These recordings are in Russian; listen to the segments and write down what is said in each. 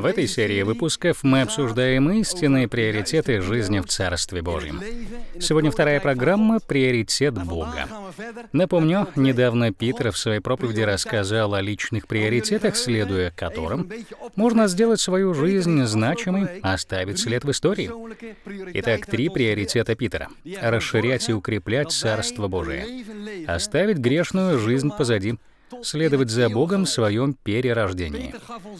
В этой серии выпусков мы обсуждаем истинные приоритеты жизни в Царстве Божьем. Сегодня вторая программа «Приоритет Бога». Напомню, недавно Питер в своей проповеди рассказал о личных приоритетах, следуя которым можно сделать свою жизнь значимой, оставить след в истории. Итак, три приоритета Питера. Расширять и укреплять Царство Божие. Оставить грешную жизнь позади следовать за Богом в своем перерождении.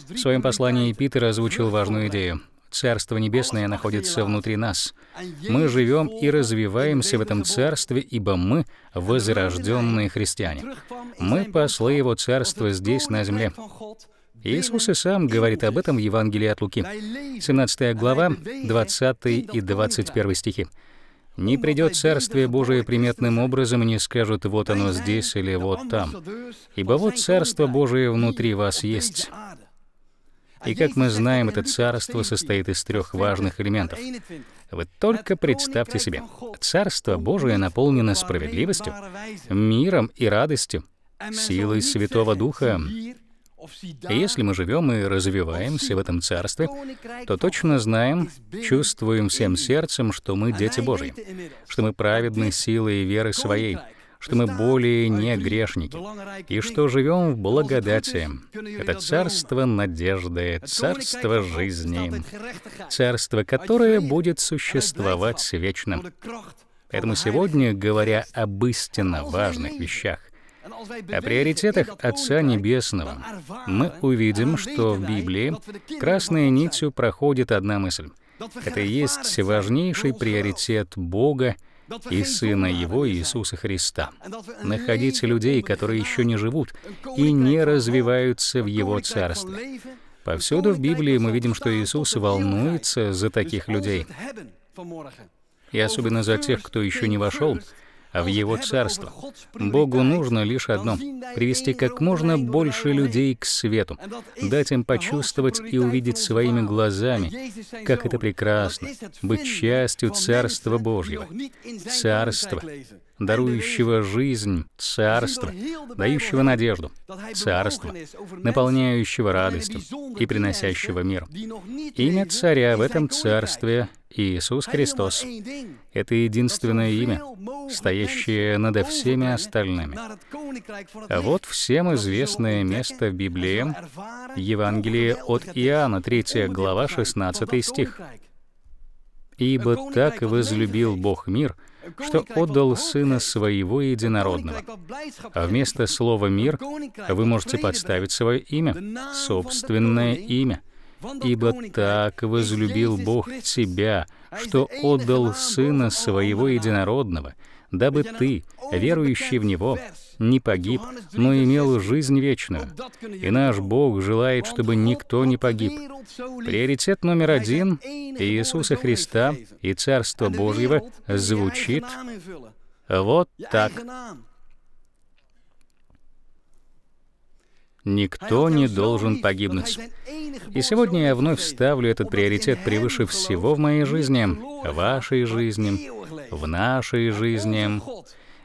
В своем послании Питер озвучил важную идею. Царство Небесное находится внутри нас. Мы живем и развиваемся в этом царстве, ибо мы — возрожденные христиане. Мы — послы Его Царства здесь, на земле. Иисус и сам говорит об этом в Евангелии от Луки, 17 глава, 20 и 21 стихи. Не придет Царствие Божие приметным образом и не скажут «вот оно здесь» или «вот там». Э, Ибо вот Царство Божие внутри вас есть. И а как мы знаем, это царство состоит из трех важных элементов. Вы только представьте себе, Царство Божие наполнено справедливостью, миром и радостью, силой Святого Духа, и если мы живем и развиваемся в этом царстве, то точно знаем, чувствуем всем сердцем, что мы дети Божьи, что мы праведны силой и верой своей, что мы более не грешники, и что живем в благодати. Это царство надежды, царство жизни, царство, которое будет существовать вечно. Поэтому сегодня, говоря об истинно важных вещах, о приоритетах Отца Небесного мы увидим, что в Библии красной нитью проходит одна мысль. Это и есть важнейший приоритет Бога и Сына Его Иисуса Христа. Находить людей, которые еще не живут и не развиваются в Его Царстве. Повсюду в Библии мы видим, что Иисус волнуется за таких людей. И особенно за тех, кто еще не вошел, в Его Царство. Богу нужно лишь одно — привести как можно больше людей к свету, дать им почувствовать и увидеть своими глазами, как это прекрасно — быть частью Царства Божьего. Царство, дарующего жизнь, царство, дающего надежду, царство, наполняющего радостью и приносящего мир. Имя царя в этом царстве Иисус Христос. Это единственное имя, стоящее над всеми остальными. А вот всем известное место в Библии, Евангелие от Иоанна, 3 глава, 16 стих. «Ибо так возлюбил Бог мир, что отдал Сына Своего Единородного. А вместо слова «мир» вы можете подставить свое имя, собственное имя. «Ибо так возлюбил Бог тебя, что отдал Сына Своего Единородного, дабы ты, верующий в Него, не погиб, но имел жизнь вечную. И наш Бог желает, чтобы никто не погиб. Приоритет номер один Иисуса Христа и Царство Божьего звучит вот так. Никто не должен погибнуть. И сегодня я вновь ставлю этот приоритет превыше всего в моей жизни, в вашей жизни, в нашей жизни,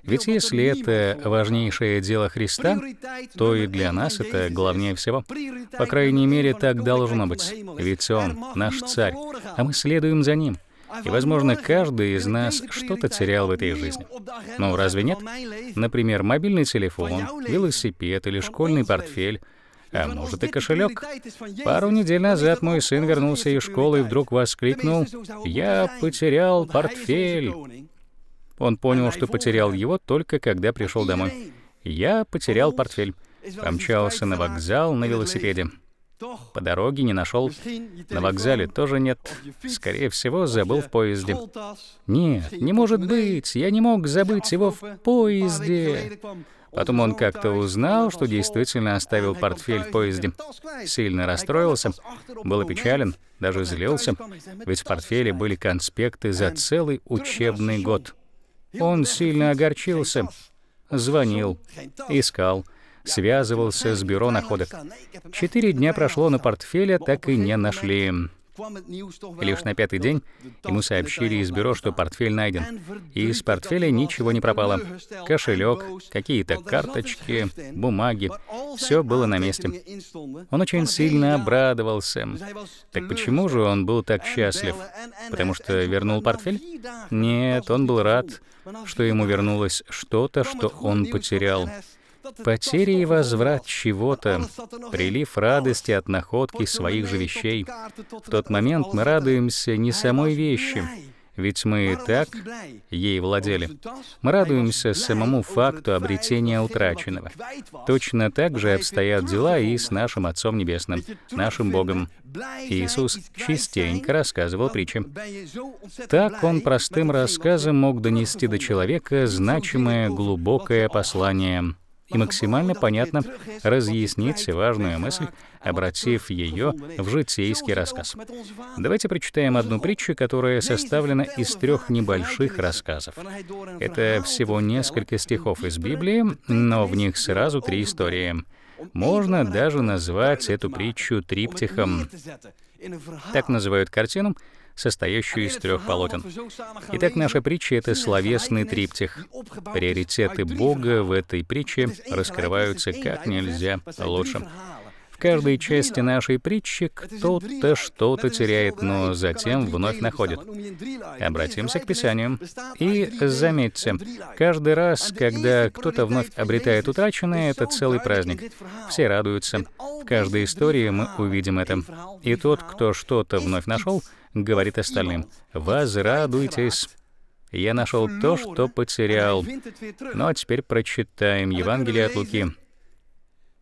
ведь если это важнейшее дело Христа, то и для нас это главнее всего. По крайней мере, так должно быть. Ведь Он наш Царь, а мы следуем за Ним. И, возможно, каждый из нас что-то терял в этой жизни. Ну, разве нет? Например, мобильный телефон, велосипед или школьный портфель, а может и кошелек. Пару недель назад мой сын вернулся из школы и вдруг воскликнул, «Я потерял портфель!» Он понял, что потерял его только когда пришел домой. Я потерял портфель. Помчался на вокзал на велосипеде. По дороге не нашел. На вокзале тоже нет. Скорее всего, забыл в поезде. Нет, не может быть. Я не мог забыть его в поезде. Потом он как-то узнал, что действительно оставил портфель в поезде. Сильно расстроился, был опечален, даже злился, ведь в портфеле были конспекты за целый учебный год. Он сильно огорчился, звонил, искал, связывался с бюро находок. Четыре дня прошло, но портфеля так и не нашли. лишь на пятый день ему сообщили из бюро, что портфель найден. И из портфеля ничего не пропало. Кошелек, какие-то карточки, бумаги. Все было на месте. Он очень сильно обрадовался. Так почему же он был так счастлив? Потому что вернул портфель? Нет, он был рад, что ему вернулось что-то, что он потерял. Потеря и возврат чего-то, прилив радости от находки своих же вещей. В тот момент мы радуемся не самой вещи, ведь мы и так ей владели. Мы радуемся самому факту обретения утраченного. Точно так же обстоят дела и с нашим Отцом Небесным, нашим Богом. Иисус частенько рассказывал притчи. Так он простым рассказом мог донести до человека значимое глубокое послание и максимально понятно разъяснить важную мысль, обратив ее в житейский рассказ. Давайте прочитаем одну притчу, которая составлена из трех небольших рассказов. Это всего несколько стихов из Библии, но в них сразу три истории. Можно даже назвать эту притчу триптихом. Так называют картину, состоящую из трех полотен. Итак, наша притча — это словесный триптих. Приоритеты Бога в этой притче раскрываются как нельзя лучше каждой части нашей притчи кто-то что-то теряет, но затем вновь находит. Обратимся к Писанию. И заметьте, каждый раз, когда кто-то вновь обретает утраченное, это целый праздник. Все радуются. В каждой истории мы увидим это. И тот, кто что-то вновь нашел, говорит остальным, «Возрадуйтесь». Я нашел то, что потерял. Ну а теперь прочитаем Евангелие от Луки,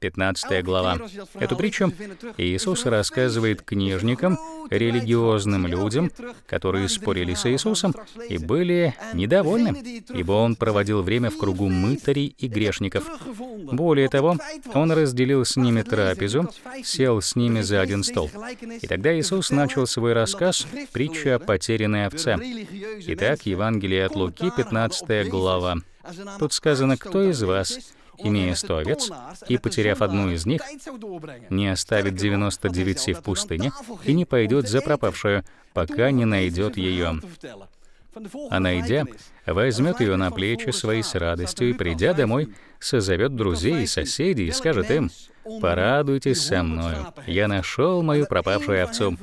15 а глава. Эту притчу Иисус рассказывает книжникам, религиозным людям, которые спорили с Иисусом и были недовольны, ибо он проводил время в кругу мытарей и грешников. Более того, он разделил с ними трапезу, сел с ними за один стол. И тогда Иисус начал свой рассказ «Притча о потерянной овце». Итак, Евангелие от Луки, 15 глава. А Тут сказано, кто из вас, имея сто овец, и, потеряв одну из них, не оставит 99 в пустыне и не пойдет за пропавшую, пока не найдет ее. А найдя, возьмет ее на плечи свои с радостью и, придя домой, созовет друзей и соседей и скажет им, «Порадуйтесь со мною, я нашел мою пропавшую овцу».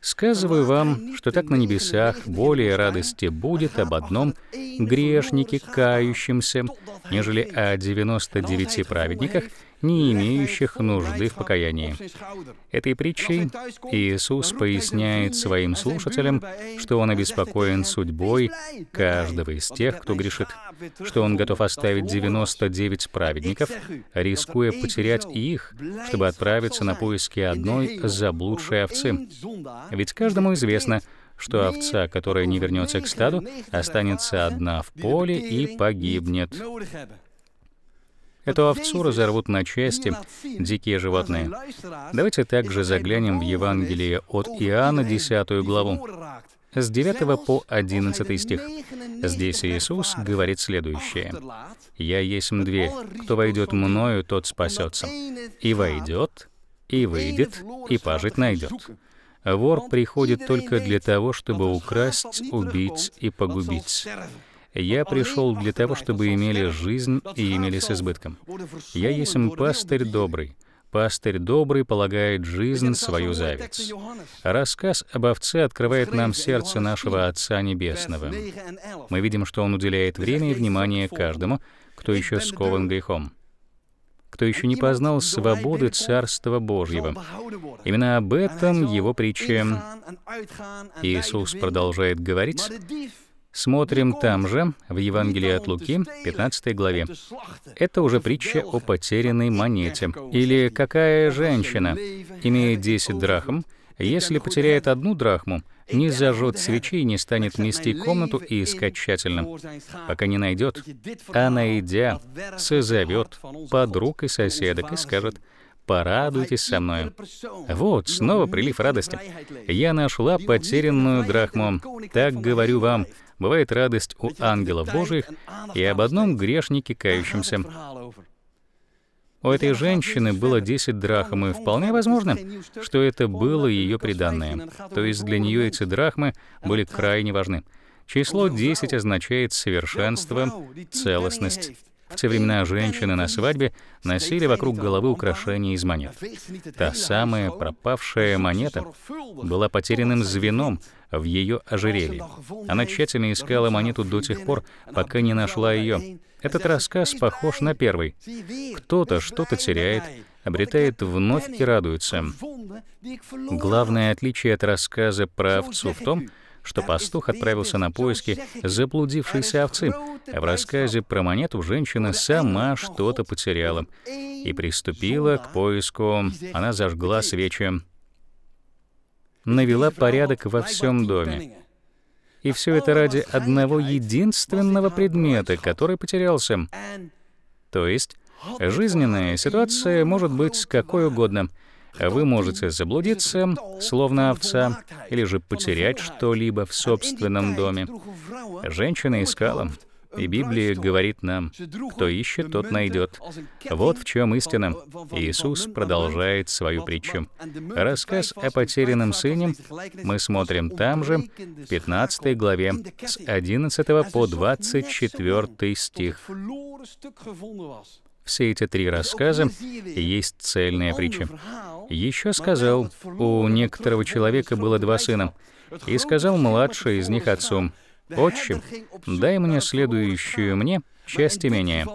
Сказываю вам, что так на небесах более радости будет об одном грешнике, кающемся, нежели о 99 праведниках, не имеющих нужды в покаянии. Этой притчей Иисус поясняет своим слушателям, что Он обеспокоен судьбой каждого из тех, кто грешит, что Он готов оставить 99 праведников, рискуя потерять их, чтобы отправиться на поиски одной заблудшей овцы. Ведь каждому известно, что овца, которая не вернется к стаду, останется одна в поле и погибнет. Эту овцу разорвут на части дикие животные. Давайте также заглянем в Евангелие от Иоанна, 10 главу, с 9 по 11 стих. Здесь Иисус говорит следующее. «Я есть дверь, кто войдет мною, тот спасется. И войдет, и выйдет, и пожить найдет. Вор приходит только для того, чтобы украсть, убить и погубить. Я пришел для того, чтобы имели жизнь и имели с избытком. Я есть пастырь добрый. Пастырь добрый полагает жизнь свою завиц. Рассказ об овце открывает нам сердце нашего Отца Небесного. Мы видим, что он уделяет время и внимание каждому, кто еще скован грехом кто еще не познал свободы Царства Божьего. Именно об этом его притча Иисус продолжает говорить, Смотрим там же, в Евангелии от Луки, 15 главе. Это уже притча о потерянной монете. Или какая женщина имеет 10 драхм, если потеряет одну драхму, не зажжет свечи и не станет нести комнату и искать тщательно, пока не найдет, а найдя, созовет подруг и соседок и скажет, порадуйтесь со мной. Вот, снова прилив радости. Я нашла потерянную драхму. Так говорю вам, бывает радость у ангелов Божьих и об одном грешнике, кающемся. У этой женщины было 10 драхм, и вполне возможно, что это было ее приданное. То есть для нее эти драхмы были крайне важны. Число 10 означает совершенство, целостность. В те времена женщины на свадьбе носили вокруг головы украшения из монет. Та самая пропавшая монета была потерянным звеном, в ее ожерелье. Она тщательно искала монету до тех пор, пока не нашла ее. Этот рассказ похож на первый. Кто-то что-то теряет, обретает вновь и радуется. Главное отличие от рассказа про овцу в том, что пастух отправился на поиски заблудившейся овцы, а в рассказе про монету женщина сама что-то потеряла и приступила к поиску. Она зажгла свечи навела порядок во всем доме. И все это ради одного единственного предмета, который потерялся. То есть жизненная ситуация может быть какой угодно. Вы можете заблудиться, словно овца, или же потерять что-либо в собственном доме. Женщина искала, и Библия говорит нам, кто ищет, тот найдет. Вот в чем истина. Иисус продолжает свою притчу. Рассказ о потерянном сыне мы смотрим там же, в 15 главе, с 11 по 24 стих. Все эти три рассказа есть цельная притча. Еще сказал, у некоторого человека было два сына, и сказал младший из них отцу, «Отче, дай мне следующую мне часть имения».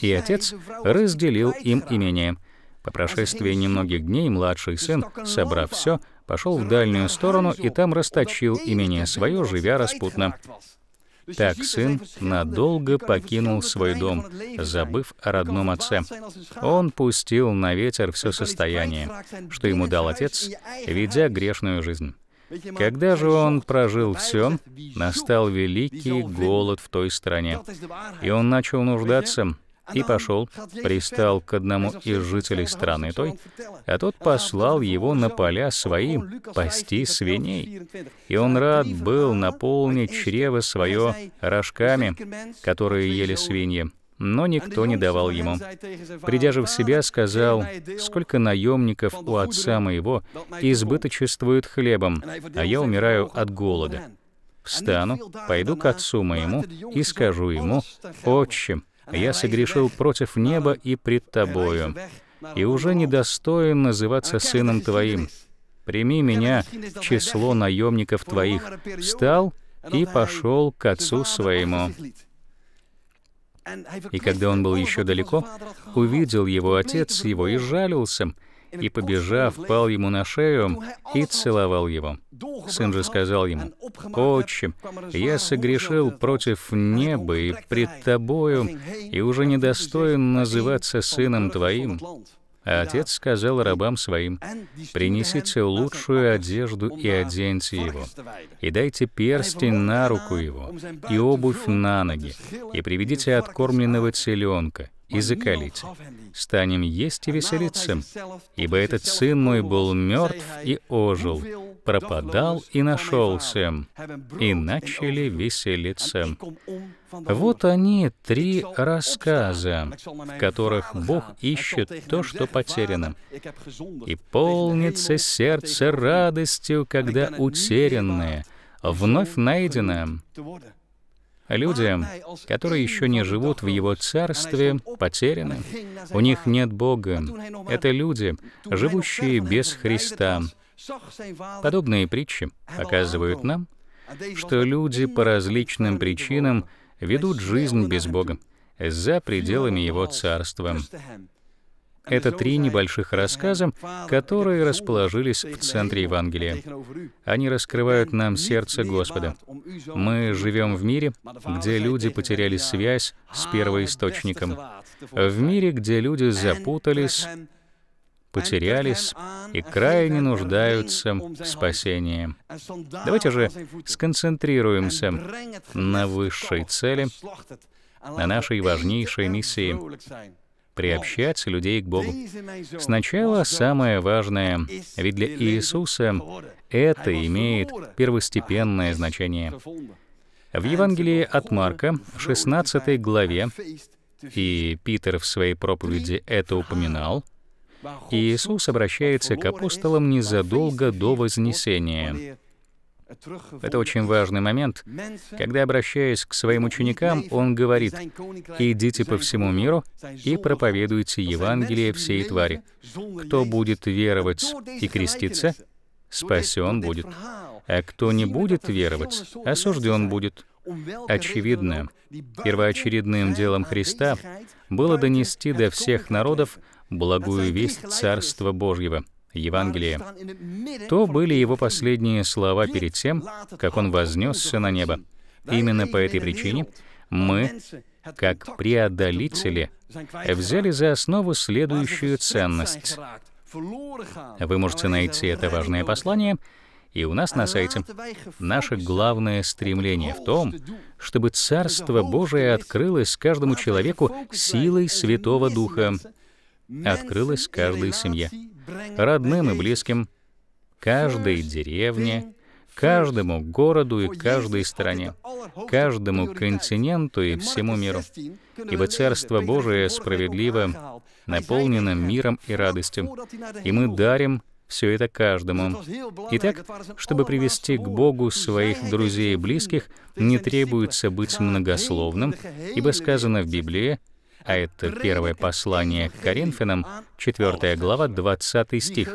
И отец разделил им имение. По прошествии немногих дней младший сын, собрав все, пошел в дальнюю сторону и там расточил имение свое, живя распутно. Так сын надолго покинул свой дом, забыв о родном отце. Он пустил на ветер все состояние, что ему дал отец, ведя грешную жизнь. Когда же он прожил все, настал великий голод в той стране, и он начал нуждаться и пошел, пристал к одному из жителей страны той, а тот послал его на поля свои пасти свиней. И он рад был наполнить чрево свое рожками, которые ели свиньи но никто не давал ему. Придя же в себя, сказал, «Сколько наемников у отца моего избыточествуют хлебом, а я умираю от голода. Встану, пойду к отцу моему и скажу ему, «Отче, я согрешил против неба и пред тобою, и уже недостоин называться сыном твоим. Прими меня в число наемников твоих». Встал и пошел к отцу своему. И когда он был еще далеко, увидел его отец его и жалился, и, побежав, пал ему на шею и целовал его. Сын же сказал ему, «Отче, я согрешил против неба и пред тобою, и уже недостоин называться сыном твоим». А отец сказал рабам своим, «Принесите лучшую одежду и оденьте его, и дайте перстень на руку его, и обувь на ноги, и приведите откормленного теленка, и закалите. Станем есть и веселиться, ибо этот сын мой был мертв и ожил, пропадал и нашелся, и начали веселиться. Вот они, три рассказа, в которых Бог ищет то, что потеряно, и полнится сердце радостью, когда утерянное вновь найдено. Люди, которые еще не живут в Его Царстве, потеряны. У них нет Бога. Это люди, живущие без Христа. Подобные притчи показывают нам, а что люди по различным причинам ведут жизнь без Бога, за пределами Его Царства. Это три небольших рассказа, которые расположились в центре Евангелия. Они раскрывают нам сердце Господа. Мы живем в мире, где люди потеряли связь с ah, первоисточником. В мире, где люди запутались потерялись и крайне нуждаются в спасении. Давайте же сконцентрируемся на высшей цели, на нашей важнейшей миссии — приобщать людей к Богу. Сначала самое важное, ведь для Иисуса это имеет первостепенное значение. В Евангелии от Марка, 16 главе, и Питер в своей проповеди это упоминал, Иисус обращается к апостолам незадолго до Вознесения. Это очень важный момент, когда, обращаясь к своим ученикам, он говорит, «Идите по всему миру и проповедуйте Евангелие всей твари. Кто будет веровать и креститься, спасен будет, а кто не будет веровать, осужден будет». Очевидно, первоочередным делом Христа было донести до всех народов благую весть Царства Божьего, Евангелие. То были его последние слова перед тем, как он вознесся на небо. Именно по этой причине а мы, как преодолители, взяли за основу следующую ценность. Вы можете найти это важное послание и у нас на сайте. Наше главное стремление в том, чтобы Царство Божие открылось каждому человеку силой Святого Духа открылась каждой семье, родным и близким, каждой деревне, каждому городу и каждой стране, каждому континенту и всему миру. Ибо Царство Божие справедливо, наполнено миром и радостью, и мы дарим все это каждому. Итак, чтобы привести к Богу своих друзей и близких, не требуется быть многословным, ибо сказано в Библии, а это первое послание к Коринфянам, 4 глава, 20 стих.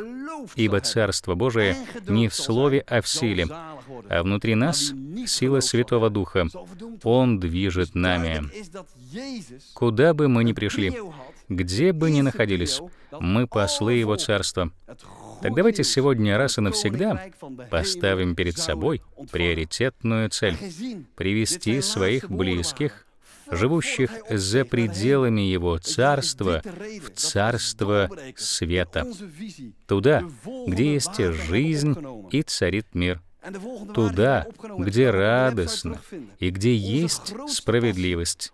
«Ибо Царство Божие не в слове, а в силе, а внутри нас сила Святого Духа. Он движет нами». Куда бы мы ни пришли, где бы ни находились, мы послы Его Царства. Так давайте сегодня раз и навсегда поставим перед собой приоритетную цель — привести своих близких живущих за пределами Его Царства, в Царство Света, туда, где есть жизнь и царит мир, туда, где радостно и где есть справедливость,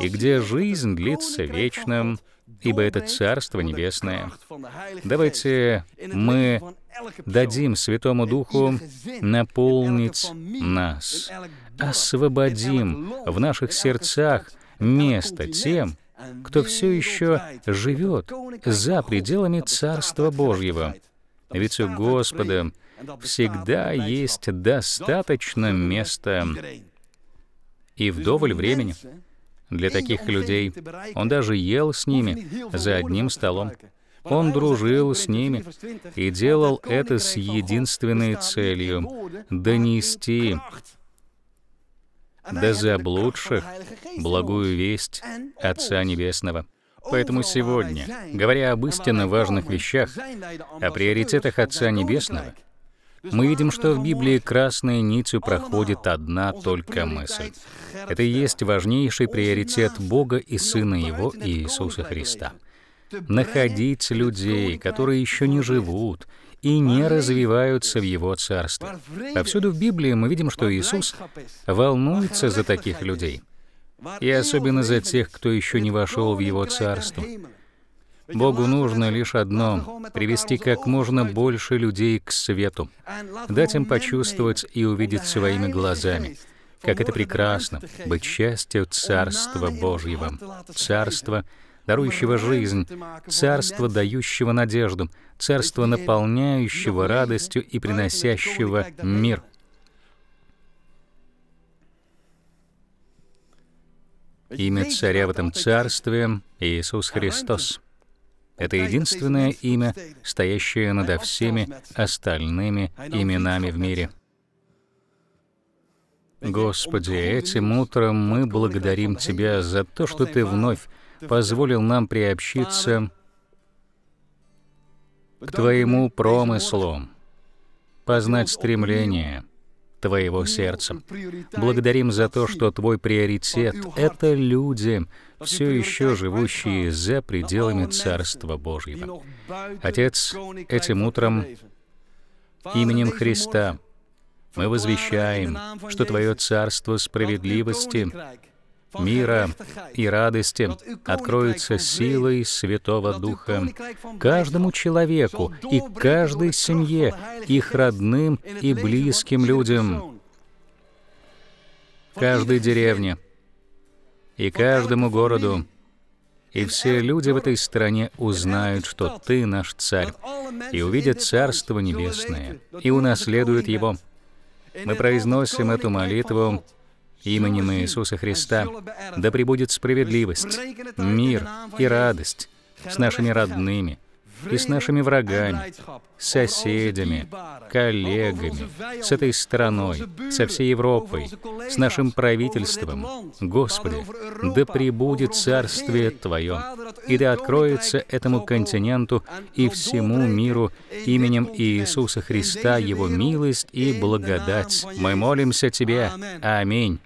и где жизнь длится вечным, ибо это Царство Небесное. Давайте мы дадим Святому Духу наполнить нас освободим в наших сердцах место тем, кто все еще живет за пределами Царства Божьего. Ведь у Господа всегда есть достаточно места и вдоволь времени для таких людей. Он даже ел с ними за одним столом. Он дружил с ними и делал это с единственной целью — донести да за заблудших благую весть Отца Небесного. Поэтому сегодня, говоря об истинно важных вещах, о приоритетах Отца Небесного, мы видим, что в Библии красной нитью проходит одна только мысль. Это и есть важнейший приоритет Бога и Сына Его Иисуса Христа. Находить людей, которые еще не живут и не развиваются в Его Царстве. Повсюду в Библии мы видим, что Иисус волнуется за таких людей, и особенно за тех, кто еще не вошел в Его Царство. Богу нужно лишь одно — привести как можно больше людей к свету, дать им почувствовать и увидеть своими глазами, как это прекрасно быть частью Царства Божьего, Царства — дарующего жизнь, царство, дающего надежду, царство, наполняющего радостью и приносящего мир. Имя царя в этом царстве — Иисус Христос. Это единственное имя, стоящее надо всеми остальными именами в мире. Господи, этим утром мы благодарим Тебя за то, что Ты вновь позволил нам приобщиться к Твоему промыслу, познать стремление Твоего сердца. Благодарим за то, что Твой приоритет — это люди, все еще живущие за пределами Царства Божьего. Отец, этим утром именем Христа мы возвещаем, что Твое Царство справедливости мира и радости откроется силой Святого Духа. Каждому человеку и каждой семье, их родным и близким людям, каждой деревне и каждому городу. И все люди в этой стране узнают, что Ты наш Царь, и увидят Царство Небесное, и унаследуют его. Мы произносим эту молитву именем Иисуса Христа, да пребудет справедливость, мир и радость с нашими родными и с нашими врагами, соседями, коллегами, с этой страной, со всей Европой, с нашим правительством. Господи, да пребудет Царствие Твое, и да откроется этому континенту и всему миру именем Иисуса Христа Его милость и благодать. Мы молимся Тебе. Аминь.